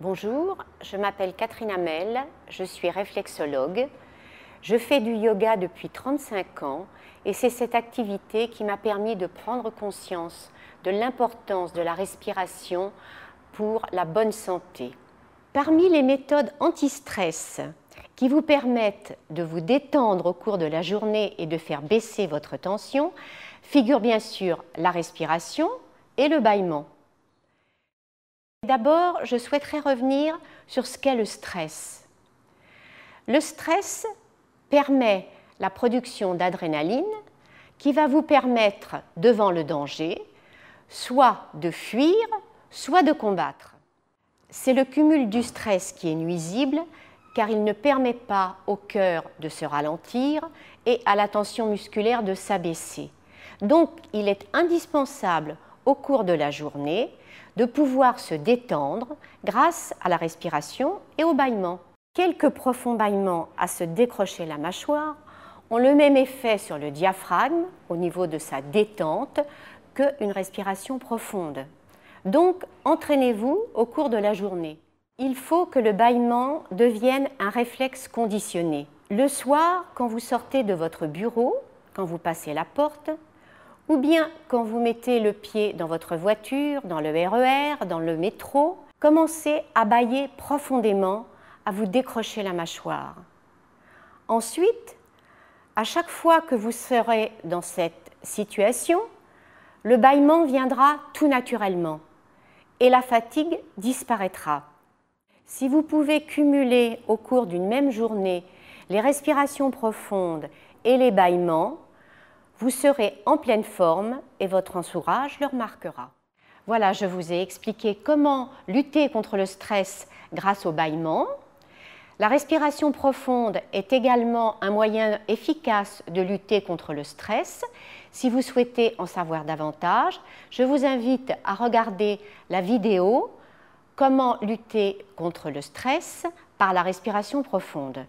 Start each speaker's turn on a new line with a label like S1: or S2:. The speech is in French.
S1: Bonjour, je m'appelle Catherine Amel, je suis réflexologue. Je fais du yoga depuis 35 ans et c'est cette activité qui m'a permis de prendre conscience de l'importance de la respiration pour la bonne santé. Parmi les méthodes anti-stress qui vous permettent de vous détendre au cours de la journée et de faire baisser votre tension figurent bien sûr la respiration et le bâillement. D'abord, je souhaiterais revenir sur ce qu'est le stress. Le stress permet la production d'adrénaline qui va vous permettre, devant le danger, soit de fuir, soit de combattre. C'est le cumul du stress qui est nuisible car il ne permet pas au cœur de se ralentir et à la tension musculaire de s'abaisser. Donc il est indispensable au cours de la journée, de pouvoir se détendre grâce à la respiration et au bâillement. Quelques profonds bâillements à se décrocher la mâchoire ont le même effet sur le diaphragme au niveau de sa détente qu'une respiration profonde. Donc, entraînez-vous au cours de la journée. Il faut que le bâillement devienne un réflexe conditionné. Le soir, quand vous sortez de votre bureau, quand vous passez la porte, ou bien quand vous mettez le pied dans votre voiture, dans le RER, e dans le métro, commencez à bailler profondément, à vous décrocher la mâchoire. Ensuite, à chaque fois que vous serez dans cette situation, le bâillement viendra tout naturellement et la fatigue disparaîtra. Si vous pouvez cumuler au cours d'une même journée les respirations profondes et les bâillements, vous serez en pleine forme et votre entourage le remarquera. Voilà, je vous ai expliqué comment lutter contre le stress grâce au bâillement. La respiration profonde est également un moyen efficace de lutter contre le stress. Si vous souhaitez en savoir davantage, je vous invite à regarder la vidéo Comment lutter contre le stress par la respiration profonde.